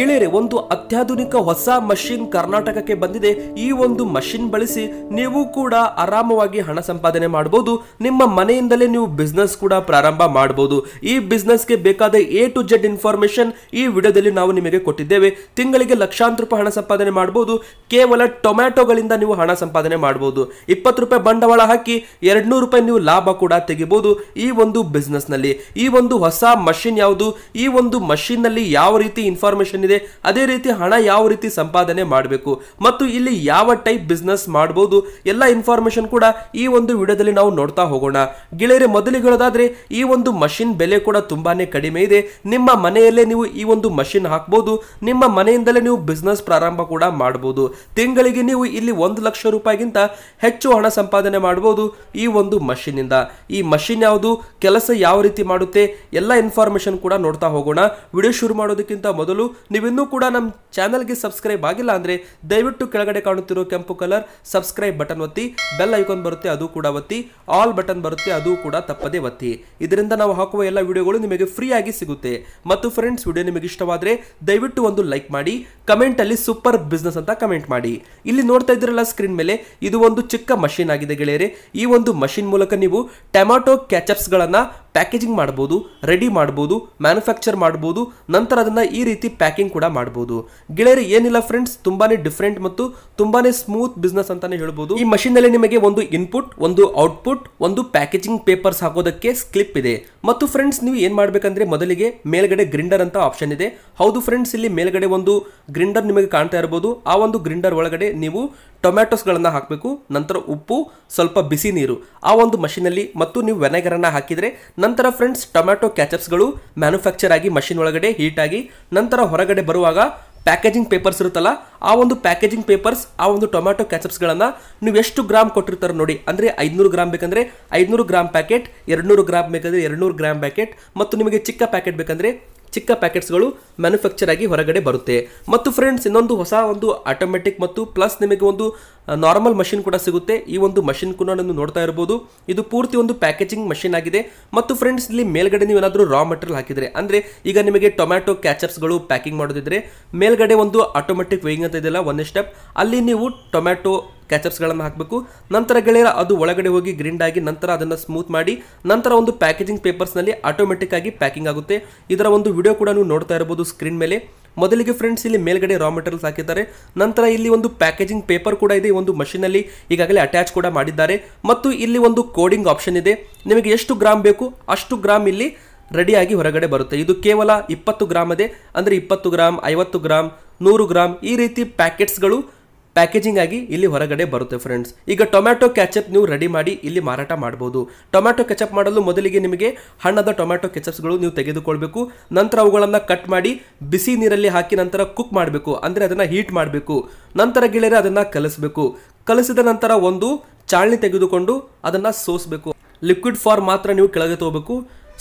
ಗೆಳೆಯರೆ ಒಂದು ಅತ್ಯಾಧುನಿಕ ಹೊಸ ಮಷಿನ್ ಕರ್ನಾಟಕಕ್ಕೆ ಬಂದಿದೆ ಈ ಒಂದು ಮಷಿನ್ ಬಳಸಿ ನೀವು ಕೂಡ ಆರಾಮವಾಗಿ ಹಣ ಸಂಪಾದನೆ ಮಾಡಬಹುದು ನಿಮ್ಮ ಮನೆಯಿಂದಲೇ ನೀವು ಬಿಸ್ನೆಸ್ ಕೂಡ ಪ್ರಾರಂಭ ಮಾಡಬಹುದು ಈ ಬಿಸ್ನೆಸ್ಗೆ ಬೇಕಾದ ಎ ಟು ಜೆಡ್ ಇನ್ಫಾರ್ಮೇಶನ್ ಈ ವಿಡಿಯೋದಲ್ಲಿ ನಾವು ನಿಮಗೆ ಕೊಟ್ಟಿದ್ದೇವೆ ತಿಂಗಳಿಗೆ ಲಕ್ಷಾಂತರ ರೂಪಾಯಿ ಹಣ ಸಂಪಾದನೆ ಮಾಡಬಹುದು ಕೇವಲ ಟೊಮ್ಯಾಟೊಗಳಿಂದ ನೀವು ಹಣ ಸಂಪಾದನೆ ಮಾಡಬಹುದು ಇಪ್ಪತ್ತು ರೂಪಾಯಿ ಬಂಡವಾಳ ಹಾಕಿ ಎರಡ್ನೂರು ರೂಪಾಯಿ ನೀವು ಲಾಭ ಕೂಡ ತೆಗಿಬಹುದು ಈ ಒಂದು ಬಿಸ್ನೆಸ್ ನಲ್ಲಿ ಈ ಒಂದು ಹೊಸ ಮಷಿನ್ ಯಾವುದು ಈ ಒಂದು ಮಷಿನ್ ನಲ್ಲಿ ಯಾವ ರೀತಿ ಇನ್ಫಾರ್ಮೇಶನ್ ಅದೇ ರೀತಿ ಹಣ ಯಾವ ರೀತಿ ಸಂಪಾದನೆ ಮಾಡಬೇಕು ಮತ್ತು ಇಲ್ಲಿ ಯಾವ ಟೈಪ್ ಬಿಸ್ನೆಸ್ ಮಾಡಬಹುದು ಎಲ್ಲ ಇನ್ಫಾರ್ಮೇಶನ್ ಕೂಡ ಈ ಒಂದು ವಿಡಿಯೋದಲ್ಲಿ ನಾವು ನೋಡ್ತಾ ಹೋಗೋಣ ಗೆಳೆಯರೆ ಮೊದಲಿಗೆ ಹೇಳೋದಾದ್ರೆ ಈ ಒಂದು ಮಷಿನ್ ಬೆಲೆ ಕೂಡ ತುಂಬಾನೇ ಕಡಿಮೆ ಇದೆ ನಿಮ್ಮ ಮನೆಯಲ್ಲೇ ನೀವು ಈ ಒಂದು ಮಷಿನ್ ಹಾಕಬಹುದು ನಿಮ್ಮ ಮನೆಯಿಂದಲೇ ನೀವು ಬಿಸ್ನೆಸ್ ಪ್ರಾರಂಭ ಕೂಡ ಮಾಡಬಹುದು ತಿಂಗಳಿಗೆ ನೀವು ಇಲ್ಲಿ ಒಂದು ಲಕ್ಷ ರೂಪಾಯಿಗಿಂತ ಹೆಚ್ಚು ಹಣ ಸಂಪಾದನೆ ಮಾಡಬಹುದು ಈ ಒಂದು ಮಷಿನ್ ಇಂದ ಈ ಮಷಿನ್ ಯಾವುದು ಕೆಲಸ ಯಾವ ರೀತಿ ಮಾಡುತ್ತೆ ಎಲ್ಲ ಇನ್ಫಾರ್ಮೇಶನ್ ಕೂಡ ನೋಡ್ತಾ ಹೋಗೋಣ ವಿಡಿಯೋ ಶುರು ಮಾಡೋದಕ್ಕಿಂತ ಮೊದಲು ನೀವಿನ್ನೂ ಕೂಡ ನಮ್ಮ ಚಾನಲ್ಗೆ ಸಬ್ಸ್ಕ್ರೈಬ್ ಆಗಿಲ್ಲ ಅಂದರೆ ದಯವಿಟ್ಟು ಕೆಳಗಡೆ ಕಾಣುತ್ತಿರೋ ಕೆಂಪು ಕಲರ್ ಸಬ್ಸ್ಕ್ರೈಬ್ ಬಟನ್ ಒತ್ತಿ ಬೆಲ್ ಐಕಾನ್ ಬರುತ್ತೆ ಅದು ಕೂಡ ಒತ್ತಿ ಆಲ್ ಬಟನ್ ಬರುತ್ತೆ ಅದು ಕೂಡ ತಪ್ಪದೇ ಒತ್ತಿ ಇದರಿಂದ ನಾವು ಹಾಕುವ ಎಲ್ಲ ವಿಡಿಯೋಗಳು ನಿಮಗೆ ಫ್ರೀ ಆಗಿ ಸಿಗುತ್ತೆ ಮತ್ತು ಫ್ರೆಂಡ್ಸ್ ವಿಡಿಯೋ ನಿಮಗೆ ಇಷ್ಟವಾದರೆ ದಯವಿಟ್ಟು ಒಂದು ಲೈಕ್ ಮಾಡಿ ಕಮೆಂಟ್ ಅಲ್ಲಿ ಸೂಪರ್ ಬಿಸ್ನೆಸ್ ಅಂತ ಕಮೆಂಟ್ ಮಾಡಿ ಇಲ್ಲಿ ನೋಡ್ತಾ ಇದ್ರಲ್ಲ ಸ್ಕ್ರೀನ್ ಮೇಲೆ ಇದು ಒಂದು ಚಿಕ್ಕ ಮಷೀನ್ ಆಗಿದೆ ಗೆಳೆಯರೆ ಈ ಒಂದು ಮಷಿನ್ ಮೂಲಕ ನೀವು ಟೊಮ್ಯಾಟೊ ಕ್ಯಾಚಪ್ಸ್ ಗಳನ್ನ ಪ್ಯಾಕೇಜಿಂಗ್ ಮಾಡ್ಬೋದು ರೆಡಿ ಮಾಡ್ಬೋದು ಮ್ಯಾನುಫ್ಯಾಕ್ಚರ್ ಮಾಡ್ಬೋದು ನಂತರ ಅದನ್ನು ಈ ರೀತಿ ಪ್ಯಾಕಿಂಗ್ ಕೂಡ ಮಾಡ್ಬೋದು ಗೆಳೆಯರು ಏನಿಲ್ಲ ಫ್ರೆಂಡ್ಸ್ ತುಂಬಾನೇ ಡಿಫ್ರೆಂಟ್ ಮತ್ತು ತುಂಬಾನೇ ಸ್ಮೂತ್ ಬಿಸ್ನೆಸ್ ಅಂತಾನೆ ಹೇಳ್ಬೋದು ಈ ಮಷೀನ್ ನಲ್ಲಿ ನಿಮಗೆ ಒಂದು ಇನ್ಪುಟ್ ಒಂದು ಔಟ್ಪುಟ್ ಒಂದು ಪ್ಯಾಕೇಜಿಂಗ್ ಪೇಪರ್ಸ್ ಹಾಕೋದಕ್ಕೆ ಸ್ಲಿಪ್ ಇದೆ ಮತ್ತು ಫ್ರೆಂಡ್ಸ್ ನೀವು ಏನು ಮಾಡಬೇಕಂದ್ರೆ ಮೊದಲಿಗೆ ಮೇಲ್ಗಡೆ ಗ್ರಿಂಡರ್ ಅಂತ ಆಪ್ಷನ್ ಇದೆ ಹೌದು ಫ್ರೆಂಡ್ಸ್ ಇಲ್ಲಿ ಮೇಲ್ಗಡೆ ಒಂದು ಗ್ರಿಂಡರ್ ನಿಮಗೆ ಕಾಣ್ತಾ ಇರಬಹುದು ಆ ಒಂದು ಗ್ರಿಂಡರ್ ಒಳಗಡೆ ನೀವು ಟೊಮ್ಯಾಟೊಸ್ಗಳನ್ನು ಹಾಕಬೇಕು ನಂತರ ಉಪ್ಪು ಸ್ವಲ್ಪ ಬಿಸಿ ನೀರು ಆ ಒಂದು ಮಷಿನಲ್ಲಿ ಮತ್ತು ನೀವು ವೆನೆಗರನ್ನು ಹಾಕಿದರೆ ನಂತರ ಫ್ರೆಂಡ್ಸ್ ಟೊಮ್ಯಾಟೊ ಕ್ಯಾಚಪ್ಸ್ಗಳು ಮ್ಯಾನುಫ್ಯಾಕ್ಚರ್ ಆಗಿ ಮಷಿನ್ ಒಳಗಡೆ ಹೀಟಾಗಿ ನಂತರ ಹೊರಗಡೆ ಬರುವಾಗ ಪ್ಯಾಕೇಜಿಂಗ್ ಪೇಪರ್ಸ್ ಇರುತ್ತಲ್ಲ ಆ ಒಂದು ಪ್ಯಾಕೇಜಿಂಗ್ ಪೇಪರ್ಸ್ ಆ ಒಂದು ಟೊಮ್ಯಾಟೊ ಕ್ಯಾಚಪ್ಸ್ಗಳನ್ನು ನೀವು ಎಷ್ಟು ಗ್ರಾಮ್ ಕೊಟ್ಟಿರ್ತಾರೆ ನೋಡಿ ಅಂದರೆ ಐದುನೂರು ಗ್ರಾಮ್ ಬೇಕಂದರೆ ಐದುನೂರು ಗ್ರಾಮ್ ಪ್ಯಾಕೆಟ್ ಎರಡುನೂರು ಗ್ರಾಮ್ ಬೇಕಂದರೆ ಎರಡುನೂರು ಗ್ರಾಮ್ ಪ್ಯಾಕೆಟ್ ಮತ್ತು ನಿಮಗೆ ಚಿಕ್ಕ ಪ್ಯಾಕೆಟ್ ಬೇಕಂದರೆ ಚಿಕ್ಕ ಪ್ಯಾಕೆಟ್ಸ್ಗಳು ಮ್ಯಾನುಫ್ಯಾಕ್ಚರ್ ಆಗಿ ಹೊರಗಡೆ ಬರುತ್ತೆ ಮತ್ತು ಫ್ರೆಂಡ್ಸ್ ಇನ್ನೊಂದು ಹೊಸ ಒಂದು ಆಟೋಮೆಟಿಕ್ ಮತ್ತು ಪ್ಲಸ್ ನಿಮಗೆ ಒಂದು ನಾರ್ಮಲ್ ಮಷಿನ್ ಕೂಡ ಸಿಗುತ್ತೆ ಈ ಒಂದು ಮಷಿನ್ ಕೂಡ ನೋಡ್ತಾ ಇರಬಹುದು ಇದು ಪೂರ್ತಿ ಒಂದು ಪ್ಯಾಕೇಜಿಂಗ್ ಮಷಿನ್ ಆಗಿದೆ ಮತ್ತು ಫ್ರೆಂಡ್ಸ್ ಇಲ್ಲಿ ಮೇಲ್ಗಡೆ ನೀವು ಏನಾದರೂ ರಾ ಮೆಟೀರಿಯಲ್ ಹಾಕಿದರೆ ಅಂದರೆ ಈಗ ನಿಮಗೆ ಟೊಮ್ಯಾಟೊ ಗಳು ಪ್ಯಾಕಿಂಗ್ ಮಾಡೋದಿದ್ರೆ ಮೇಲ್ಗಡೆ ಒಂದು ಆಟೋಮೆಟಿಕ್ ವೇಯಿಂಗ್ ಅಂತ ಇದೆಯಲ್ಲ ಒಂದೇ ಸ್ಟೆಪ್ ಅಲ್ಲಿ ನೀವು ಟೊಮ್ಯಾಟೊ ಕ್ಯಾಚಪ್ಸ್ಗಳನ್ನು ಹಾಕಬೇಕು ನಂತರ ಗೆಳೆಯರ ಅದು ಒಳಗಡೆ ಹೋಗಿ ಗ್ರಿಂಡ್ ಆಗಿ ನಂತರ ಅದನ್ನು ಸ್ಮೂತ್ ಮಾಡಿ ನಂತರ ಒಂದು ಪ್ಯಾಕೇಜಿಂಗ್ ಪೇಪರ್ಸ್ ನಲ್ಲಿ ಆಟೋಮೆಟಿಕ್ ಆಗಿ ಪ್ಯಾಕಿಂಗ್ ಆಗುತ್ತೆ ಇದರ ಒಂದು ವಿಡಿಯೋ ಕೂಡ ನೀವು ನೋಡ್ತಾ ಇರಬಹುದು ಸ್ಕ್ರೀನ್ ಮೇಲೆ ಮೊದಲಿಗೆ ಫ್ರೆಂಡ್ಸ್ ಇಲ್ಲಿ ಮೇಲ್ಗಡೆ ರಾ ಮೆಟೀರಿಯಲ್ಸ್ ಹಾಕಿದ್ದಾರೆ ನಂತರ ಇಲ್ಲಿ ಒಂದು ಪ್ಯಾಕೇಜಿಂಗ್ ಪೇಪರ್ ಕೂಡ ಇದೆ ಒಂದು ಒಂದು ಅಲ್ಲಿ ಈಗಾಗಲೇ ಅಟ್ಯಾಚ್ ಕೂಡ ಮಾಡಿದ್ದಾರೆ ಮತ್ತು ಇಲ್ಲಿ ಒಂದು ಕೋಡಿಂಗ್ ಆಪ್ಷನ್ ಇದೆ ನಿಮಗೆ ಎಷ್ಟು ಗ್ರಾಮ್ ಬೇಕು ಅಷ್ಟು ಗ್ರಾಮ್ ಇಲ್ಲಿ ರೆಡಿಯಾಗಿ ಹೊರಗಡೆ ಬರುತ್ತೆ ಇದು ಕೇವಲ ಇಪ್ಪತ್ತು ಗ್ರಾಮ್ ಅದೇ ಅಂದರೆ ಇಪ್ಪತ್ತು ಗ್ರಾಮ್ ಐವತ್ತು ಗ್ರಾಮ್ ನೂರು ಗ್ರಾಮ್ ಈ ರೀತಿ ಪ್ಯಾಕೆಟ್ಸ್ಗಳು ಪ್ಯಾಕೇಜಿಂಗ್ ಆಗಿ ಇಲ್ಲಿ ಹೊರಗಡೆ ಬರುತ್ತೆ ಫ್ರೆಂಡ್ಸ್ ಈಗ ಟೊಮ್ಯಾಟೊ ಕ್ಯಾಚಪ್ ನೀವು ರೆಡಿ ಮಾಡಿ ಇಲ್ಲಿ ಮಾರಾಟ ಮಾಡಬಹುದು ಟೊಮ್ಯಾಟೊ ಕೆಚಪ್ ಮಾಡಲು ಮೊದಲಿಗೆ ನಿಮಗೆ ಹಣ್ಣದ ಟೊಮ್ಯಾಟೊ ಕೆಚಪ್ಸ್ಗಳು ನೀವು ತೆಗೆದುಕೊಳ್ಬೇಕು ನಂತರ ಅವುಗಳನ್ನು ಕಟ್ ಮಾಡಿ ಬಿಸಿ ನೀರಲ್ಲಿ ಹಾಕಿ ನಂತರ ಕುಕ್ ಮಾಡಬೇಕು ಅಂದರೆ ಅದನ್ನು ಹೀಟ್ ಮಾಡಬೇಕು ನಂತರ ಗೆಳೆಯರೆ ಅದನ್ನು ಕಲಿಸಬೇಕು ಕಲಿಸಿದ ನಂತರ ಒಂದು ಚಾಳಿ ತೆಗೆದುಕೊಂಡು ಅದನ್ನು ಸೋಸಬೇಕು ಲಿಕ್ವಿಡ್ ಫಾರ್ ಮಾತ್ರ ನೀವು ಕೆಳಗೆ ತಗೋಬೇಕು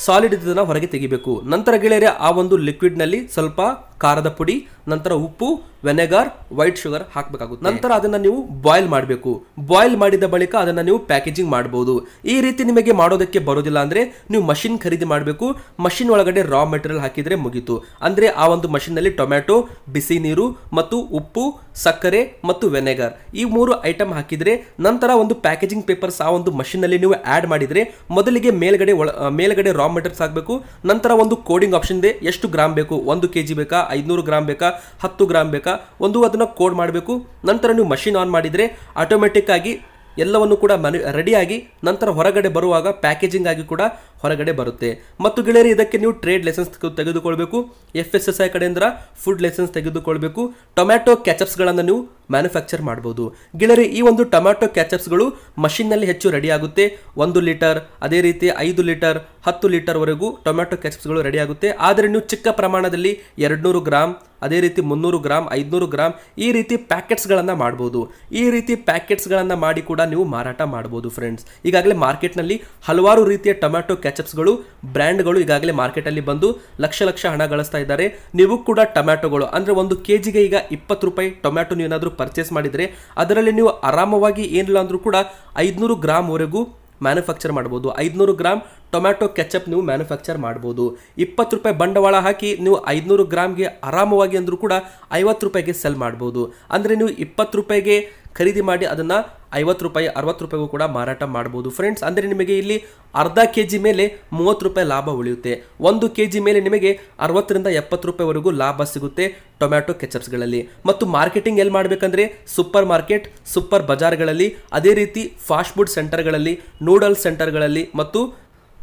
ಸಾಲಿಡ್ ಇದನ್ನು ಹೊರಗೆ ತೆಗಿಬೇಕು ನಂತರ ಗೆಳೆಯರೆ ಆ ಒಂದು ಲಿಕ್ವಿಡ್ನಲ್ಲಿ ಸ್ವಲ್ಪ ಖಾರದ ಪುಡಿ ನಂತರ ಉಪ್ಪು ವೆನೆಗಾರ್ ವೈಟ್ ಶುಗರ್ ಹಾಕಬೇಕಾಗುತ್ತೆ ನಂತರ ಅದನ್ನು ನೀವು ಬಾಯ್ಲ್ ಮಾಡಬೇಕು ಬಾಯ್ಲ್ ಮಾಡಿದ ಬಳಿಕ ಅದನ್ನು ನೀವು ಪ್ಯಾಕೇಜಿಂಗ್ ಮಾಡಬಹುದು ಈ ರೀತಿ ನಿಮಗೆ ಮಾಡೋದಕ್ಕೆ ಬರೋದಿಲ್ಲ ಅಂದರೆ ನೀವು ಮಷಿನ್ ಖರೀದಿ ಮಾಡಬೇಕು ಮಷಿನ್ ಒಳಗಡೆ ರಾ ಮೆಟೀರಿಯಲ್ ಹಾಕಿದರೆ ಮುಗೀತು ಅಂದರೆ ಆ ಒಂದು ಮಷಿನ್ನಲ್ಲಿ ಟೊಮ್ಯಾಟೊ ಬಿಸಿ ನೀರು ಮತ್ತು ಉಪ್ಪು ಸಕ್ಕರೆ ಮತ್ತು ವೆನೆಗಾರ್ ಈ ಮೂರು ಐಟಮ್ ಹಾಕಿದರೆ ನಂತರ ಒಂದು ಪ್ಯಾಕೇಜಿಂಗ್ ಪೇಪರ್ಸ್ ಆ ಒಂದು ಮಷಿನ್ನಲ್ಲಿ ನೀವು ಆ್ಯಡ್ ಮಾಡಿದರೆ ಮೊದಲಿಗೆ ಮೇಲ್ಗಡೆ ಒಳ ಮೇಲ್ಗಡೆ ರಾ ರಾ ಆಗಬೇಕು ನಂತರ ಒಂದು ಕೋಡಿಂಗ್ ಆಪ್ಷನ್ ಇದೆ ಎಷ್ಟು ಗ್ರಾಮ್ ಬೇಕು ಒಂದು ಕೆ ಜಿ ಬೇಕಾ ಐದುನೂರು ಗ್ರಾಮ್ ಬೇಕಾ ಹತ್ತು ಗ್ರಾಮ್ ಬೇಕಾ ಒಂದು ಅದನ್ನು ಕೋಡ್ ಮಾಡಬೇಕು ನಂತರ ನೀವು ಮಷಿನ್ ಆನ್ ಮಾಡಿದರೆ ಆಟೋಮೆಟಿಕ್ ಆಗಿ ಎಲ್ಲವನ್ನು ಕೂಡ ಮನೆ ರೆಡಿಯಾಗಿ ನಂತರ ಹೊರಗಡೆ ಬರುವಾಗ ಪ್ಯಾಕೇಜಿಂಗ್ ಆಗಿ ಕೂಡ ಹೊರಗಡೆ ಬರುತ್ತೆ ಮತ್ತು ಗೆಳೆಯರಿ ಇದಕ್ಕೆ ನೀವು ಟ್ರೇಡ್ ಲೈಸೆನ್ಸ್ ತೆಗೆದುಕೊಳ್ಬೇಕು ಎಫ್ ಎಸ್ ಎಸ್ ಐ ಕಡೆಯಿಂದ ಫುಡ್ ಲೈಸೆನ್ಸ್ ತೆಗೆದುಕೊಳ್ಬೇಕು ಟೊಮ್ಯಾಟೊ ಕ್ಯಾಚಪ್ಸ್ಗಳನ್ನು ನೀವು ಮ್ಯಾನುಫ್ಯಾಕ್ಚರ್ ಮಾಡ್ಬೋದು ಗೆಳರಿ ಈ ಒಂದು ಟೊಮ್ಯಾಟೊ ಕ್ಯಾಚಪ್ಸ್ಗಳು ಮಷಿನ್ನಲ್ಲಿ ಹೆಚ್ಚು ರೆಡಿಯಾಗುತ್ತೆ ಒಂದು ಲೀಟರ್ ಅದೇ ರೀತಿ ಐದು ಲೀಟರ್ ಹತ್ತು ಲೀಟರ್ವರೆಗೂ ಟೊಮ್ಯಾಟೊ ಕ್ಯಾಚಪ್ಸ್ಗಳು ಆಗುತ್ತೆ ಆದರೆ ನೀವು ಚಿಕ್ಕ ಪ್ರಮಾಣದಲ್ಲಿ ಎರಡುನೂರು ಗ್ರಾಮ್ ಅದೇ ರೀತಿ ಮುನ್ನೂರು ಗ್ರಾಮ್ ಐದುನೂರು ಗ್ರಾಮ್ ಈ ರೀತಿ ಪ್ಯಾಕೆಟ್ಸ್ಗಳನ್ನು ಮಾಡ್ಬೋದು ಈ ರೀತಿ ಪ್ಯಾಕೆಟ್ಸ್ಗಳನ್ನು ಮಾಡಿ ಕೂಡ ನೀವು ಮಾರಾಟ ಮಾಡ್ಬೋದು ಫ್ರೆಂಡ್ಸ್ ಈಗಾಗಲೇ ಮಾರ್ಕೆಟ್ನಲ್ಲಿ ಹಲವಾರು ರೀತಿಯ ಟೊಮ್ಯಾಟೊ ಕ್ಯಾಚಪ್ಸ್ಗಳು ಬ್ರ್ಯಾಂಡ್ಗಳು ಈಗಾಗಲೇ ಮಾರ್ಕೆಟಲ್ಲಿ ಬಂದು ಲಕ್ಷ ಲಕ್ಷ ಹಣ ಗಳಿಸ್ತಾ ಇದ್ದಾರೆ ನೀವು ಕೂಡ ಟೊಮ್ಯಾಟೊಗಳು ಅಂದರೆ ಒಂದು ಕೆ ಜಿಗೆ ಈಗ ಇಪ್ಪತ್ತು ರೂಪಾಯಿ ಟೊಮ್ಯಾಟೊ ನೀವು ಏನಾದರೂ ಪರ್ಚೇಸ್ ಮಾಡಿದರೆ ಅದರಲ್ಲಿ ನೀವು ಆರಾಮವಾಗಿ ಏನಿಲ್ಲ ಅಂದರೂ ಕೂಡ ಐದುನೂರು ಗ್ರಾಮ್ವರೆಗೂ ಮ್ಯಾನುಫ್ಯಾಕ್ಚರ್ ಮಾಡ್ಬೋದು ಐದುನೂರು ಗ್ರಾಮ್ ಟೊಮ್ಯಾಟೊ ಕೆಚಪ್ ನೀವು ಮ್ಯಾನುಫ್ಯಾಕ್ಚರ್ ಮಾಡ್ಬೋದು ಇಪ್ಪತ್ತು ರೂಪಾಯಿ ಬಂಡವಾಳ ಹಾಕಿ ನೀವು ಐದುನೂರು ಗ್ರಾಮ್ಗೆ ಆರಾಮವಾಗಿ ಅಂದರೂ ಕೂಡ ಐವತ್ತು ರೂಪಾಯಿಗೆ ಸೆಲ್ ಮಾಡ್ಬೋದು ಅಂದರೆ ನೀವು ಇಪ್ಪತ್ತು ರೂಪಾಯಿಗೆ ಖರೀದಿ ಮಾಡಿ ಅದನ್ನು ಐವತ್ತು ರೂಪಾಯಿ ಅರವತ್ತು ರೂಪಾಯಿಗೂ ಕೂಡ ಮಾರಾಟ ಮಾಡ್ಬೋದು ಫ್ರೆಂಡ್ಸ್ ಅಂದರೆ ನಿಮಗೆ ಇಲ್ಲಿ ಅರ್ಧ ಕೆ ಜಿ ಮೇಲೆ ಮೂವತ್ತು ರೂಪಾಯಿ ಲಾಭ ಉಳಿಯುತ್ತೆ ಒಂದು ಕೆ ಜಿ ಮೇಲೆ ನಿಮಗೆ ಅರವತ್ತರಿಂದ ಎಪ್ಪತ್ತು ರೂಪಾಯಿವರೆಗೂ ಲಾಭ ಸಿಗುತ್ತೆ ಟೊಮ್ಯಾಟೊ ಕೆಚಪ್ಸ್ಗಳಲ್ಲಿ ಮತ್ತು ಮಾರ್ಕೆಟಿಂಗ್ ಎಲ್ಲಿ ಮಾಡಬೇಕಂದ್ರೆ ಸೂಪರ್ ಮಾರ್ಕೆಟ್ ಸೂಪರ್ ಬಜಾರ್ಗಳಲ್ಲಿ ಅದೇ ರೀತಿ ಫಾಸ್ಟ್ ಫುಡ್ ಸೆಂಟರ್ಗಳಲ್ಲಿ ನೂಡಲ್ಸ್ ಸೆಂಟರ್ಗಳಲ್ಲಿ ಮತ್ತು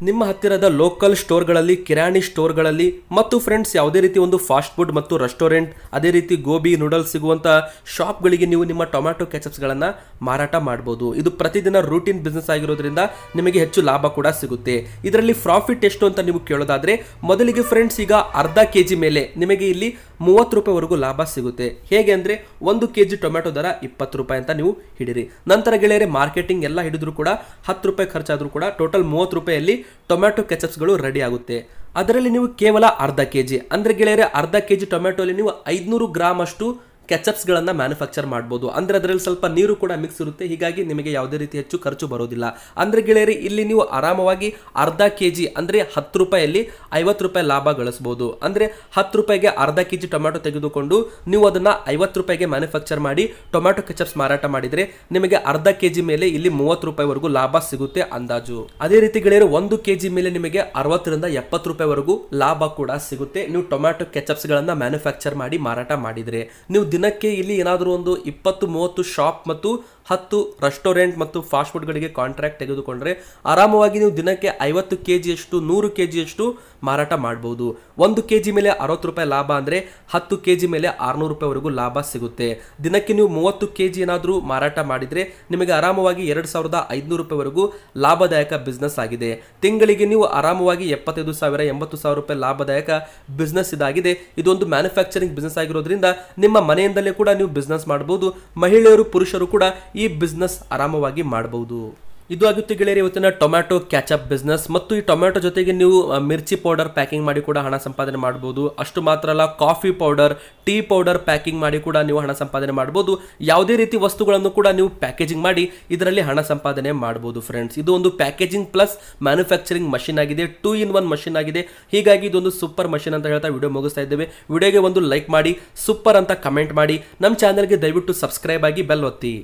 ನಿಮ್ಮ ಹತ್ತಿರದ ಲೋಕಲ್ ಸ್ಟೋರ್ಗಳಲ್ಲಿ ಕಿರಾಣಿ ಸ್ಟೋರ್ಗಳಲ್ಲಿ ಮತ್ತು ಫ್ರೆಂಡ್ಸ್ ಯಾವುದೇ ರೀತಿ ಒಂದು ಫಾಸ್ಟ್ ಫುಡ್ ಮತ್ತು ರೆಸ್ಟೋರೆಂಟ್ ಅದೇ ರೀತಿ ಗೋಬಿ ನೂಡಲ್ಸ್ ಸಿಗುವಂಥ ಶಾಪ್ಗಳಿಗೆ ನೀವು ನಿಮ್ಮ ಟೊಮ್ಯಾಟೊ ಕೆಚಪ್ಸ್ಗಳನ್ನು ಮಾರಾಟ ಮಾಡ್ಬೋದು ಇದು ಪ್ರತಿದಿನ ರೂಟೀನ್ ಬಿಸ್ನೆಸ್ ಆಗಿರೋದ್ರಿಂದ ನಿಮಗೆ ಹೆಚ್ಚು ಲಾಭ ಕೂಡ ಸಿಗುತ್ತೆ ಇದರಲ್ಲಿ ಪ್ರಾಫಿಟ್ ಎಷ್ಟು ಅಂತ ನೀವು ಕೇಳೋದಾದರೆ ಮೊದಲಿಗೆ ಫ್ರೆಂಡ್ಸ್ ಈಗ ಅರ್ಧ ಕೆ ಜಿ ಮೇಲೆ ನಿಮಗೆ ಇಲ್ಲಿ ಮೂವತ್ತು ರೂಪಾಯಿವರೆಗೂ ಲಾಭ ಸಿಗುತ್ತೆ ಹೇಗೆ ಅಂದರೆ ಒಂದು ಕೆ ಜಿ ಟೊಮ್ಯಾಟೊ ದರ ಇಪ್ಪತ್ತು ರೂಪಾಯಿ ಅಂತ ನೀವು ಹಿಡಿರಿ ನಂತರ ಗೆಳೆಯರೆ ಮಾರ್ಕೆಟಿಂಗ್ ಎಲ್ಲ ಹಿಡಿದ್ರು ಕೂಡ ಹತ್ತು ರೂಪಾಯಿ ಖರ್ಚಾದರೂ ಕೂಡ ಟೋಟಲ್ ಮೂವತ್ತು ರೂಪಾಯಿಯಲ್ಲಿ ಟೊಮ್ಯಾಟೊ ಕೆಚಪ್ಸ್ಗಳು ರೆಡಿ ಆಗುತ್ತೆ ಅದರಲ್ಲಿ ನೀವು ಕೇವಲ ಅರ್ಧ ಕೆಜಿ ಜಿ ಅಂದರೆ ಗೆಳೆಯರೆ ಅರ್ಧ ಕೆ ಜಿ ಅಲ್ಲಿ ನೀವು ಐದುನೂರು ಗ್ರಾಮ್ ಅಷ್ಟು ಗಳನ್ನ ಮ್ಯಾನುಫ್ಯಾಕ್ಚರ್ ಮಾಡ್ಬೋದು ಅಂದರೆ ಅದರಲ್ಲಿ ಸ್ವಲ್ಪ ನೀರು ಕೂಡ ಮಿಕ್ಸ್ ಇರುತ್ತೆ ಹೀಗಾಗಿ ನಿಮಗೆ ಯಾವುದೇ ರೀತಿ ಹೆಚ್ಚು ಖರ್ಚು ಬರೋದಿಲ್ಲ ಅಂದರೆ ಗೆಳೆಯರಿ ಇಲ್ಲಿ ನೀವು ಆರಾಮವಾಗಿ ಅರ್ಧ ಕೆ ಜಿ ಅಂದರೆ ಹತ್ತು ರೂಪಾಯಲ್ಲಿ ಐವತ್ತು ರೂಪಾಯಿ ಲಾಭ ಗಳಿಸ್ಬೋದು ಅಂದರೆ ಹತ್ತು ರೂಪಾಯಿಗೆ ಅರ್ಧ ಕೆ ಜಿ ಟೊಮ್ಯಾಟೊ ತೆಗೆದುಕೊಂಡು ನೀವು ಅದನ್ನ ಐವತ್ತು ರೂಪಾಯಿಗೆ ಮ್ಯಾನುಫ್ಯಾಕ್ಚರ್ ಮಾಡಿ ಟೊಮ್ಯಾಟೊ ಕೆಚಪ್ಸ್ ಮಾರಾಟ ಮಾಡಿದರೆ ನಿಮಗೆ ಅರ್ಧ ಕೆ ಜಿ ಮೇಲೆ ಇಲ್ಲಿ ಮೂವತ್ತು ರೂಪಾಯಿವರೆಗೂ ಲಾಭ ಸಿಗುತ್ತೆ ಅಂದಾಜು ಅದೇ ರೀತಿ ಗೆಳೆಯರು ಒಂದು ಕೆ ಜಿ ಮೇಲೆ ನಿಮಗೆ ಅರವತ್ತರಿಂದ ಎಪ್ಪತ್ತು ರೂಪಾಯಿವರೆಗೂ ಲಾಭ ಕೂಡ ಸಿಗುತ್ತೆ ನೀವು ಟೊಮ್ಯಾಟೊ ಕೆಚಪ್ಸ್ಗಳನ್ನು ಮ್ಯಾನುಫ್ಯಾಕ್ಚರ್ ಮಾಡಿ ಮಾರಾಟ ಮಾಡಿದರೆ ನೀವು ದಿನಕ್ಕೆ ಇಲ್ಲಿ ಏನಾದರೂ ಒಂದು ಇಪ್ಪತ್ತು ಮೂವತ್ತು ಶಾಪ್ ಮತ್ತು ಹತ್ತು ರೆಸ್ಟೋರೆಂಟ್ ಮತ್ತು ಫಾಸ್ಟ್ ಫುಡ್ಗಳಿಗೆ ಕಾಂಟ್ರಾಕ್ಟ್ ತೆಗೆದುಕೊಂಡ್ರೆ ಆರಾಮವಾಗಿ ನೀವು ದಿನಕ್ಕೆ ಐವತ್ತು ಕೆ ಜಿಯಷ್ಟು ನೂರು ಕೆ ಜಿಯಷ್ಟು ಮಾರಾಟ ಮಾಡ್ಬೋದು ಒಂದು ಕೆ ಜಿ ಮೇಲೆ ಅರವತ್ತು ರೂಪಾಯಿ ಲಾಭ ಅಂದರೆ ಹತ್ತು ಕೆ ಜಿ ಮೇಲೆ ಆರುನೂರು ರೂಪಾಯಿವರೆಗೂ ಲಾಭ ಸಿಗುತ್ತೆ ದಿನಕ್ಕೆ ನೀವು ಮೂವತ್ತು ಕೆ ಜಿ ಏನಾದರೂ ಮಾರಾಟ ಮಾಡಿದರೆ ನಿಮಗೆ ಆರಾಮವಾಗಿ ಎರಡು ಸಾವಿರದ ಐದುನೂರು ರೂಪಾಯಿವರೆಗೂ ಲಾಭದಾಯಕ ಬಿಸ್ನೆಸ್ ಆಗಿದೆ ತಿಂಗಳಿಗೆ ನೀವು ಆರಾಮವಾಗಿ ಎಪ್ಪತ್ತೈದು ಸಾವಿರ ಎಂಬತ್ತು ಸಾವಿರ ರೂಪಾಯಿ ಲಾಭದಾಯಕ ಬಿಸ್ನೆಸ್ ಇದಾಗಿದೆ ಇದೊಂದು ಮ್ಯಾನುಫ್ಯಾಕ್ಚರಿಂಗ್ ಬಿಸ್ನೆಸ್ ಆಗಿರೋದ್ರಿಂದ ನಿಮ್ಮ ಮನೆಯಿಂದಲೇ ಕೂಡ ನೀವು ಬಿಸ್ನೆಸ್ ಮಾಡ್ಬೋದು ಮಹಿಳೆಯರು ಪುರುಷರು ಕೂಡ ಈ ಬಿಸ್ನೆಸ್ ಆರಾಮವಾಗಿ ಮಾಡಬಹುದು ಇದು ಆಗುತ್ತೆ ಗೆಳೆಯರಿ ಇವತ್ತಿನ ಟೊಮ್ಯಾಟೊ ಕ್ಯಾಚಪ್ ಬಿಸ್ನೆಸ್ ಮತ್ತು ಈ ಟೊಮ್ಯಾಟೊ ಜೊತೆಗೆ ನೀವು ಮಿರ್ಚಿ ಪೌಡರ್ ಪ್ಯಾಕಿಂಗ್ ಮಾಡಿ ಕೂಡ ಹಣ ಸಂಪಾದನೆ ಮಾಡ್ಬೋದು ಅಷ್ಟು ಮಾತ್ರ ಅಲ್ಲ coffee powder tea powder packing ಮಾಡಿ ಕೂಡ ನೀವು ಹಣ ಸಂಪಾದನೆ ಮಾಡ್ಬೋದು ಯಾವುದೇ ರೀತಿ ವಸ್ತುಗಳನ್ನು ಕೂಡ ನೀವು ಪ್ಯಾಕೇಜಿಂಗ್ ಮಾಡಿ ಇದರಲ್ಲಿ ಹಣ ಸಂಪಾದನೆ ಮಾಡ್ಬೋದು ಫ್ರೆಂಡ್ಸ್ ಇದು ಒಂದು ಪ್ಯಾಕೇಜಿಂಗ್ ಪ್ಲಸ್ ಮ್ಯಾನುಫ್ಯಾಕ್ಚರಿಂಗ್ ಮಷಿನ್ ಆಗಿದೆ ಟೂ ಇನ್ ಒನ್ ಮಷಿನ್ ಆಗಿದೆ ಹೀಗಾಗಿ ಇದೊಂದು ಸೂಪರ್ ಮಷಿನ್ ಅಂತ ಹೇಳ್ತಾ ವಿಡಿಯೋ ಮುಗಿಸ್ತಾ ಇದ್ದೇವೆ ವಿಡಿಯೋಗೆ ಒಂದು ಲೈಕ್ ಮಾಡಿ ಸೂಪರ್ ಅಂತ ಕಮೆಂಟ್ ಮಾಡಿ ನಮ್ಮ ಚಾನಲ್ಗೆ ದಯವಿಟ್ಟು ಸಬ್ಸ್ಕ್ರೈಬ್ ಆಗಿ ಬೆಲ್ ಒತ್ತಿ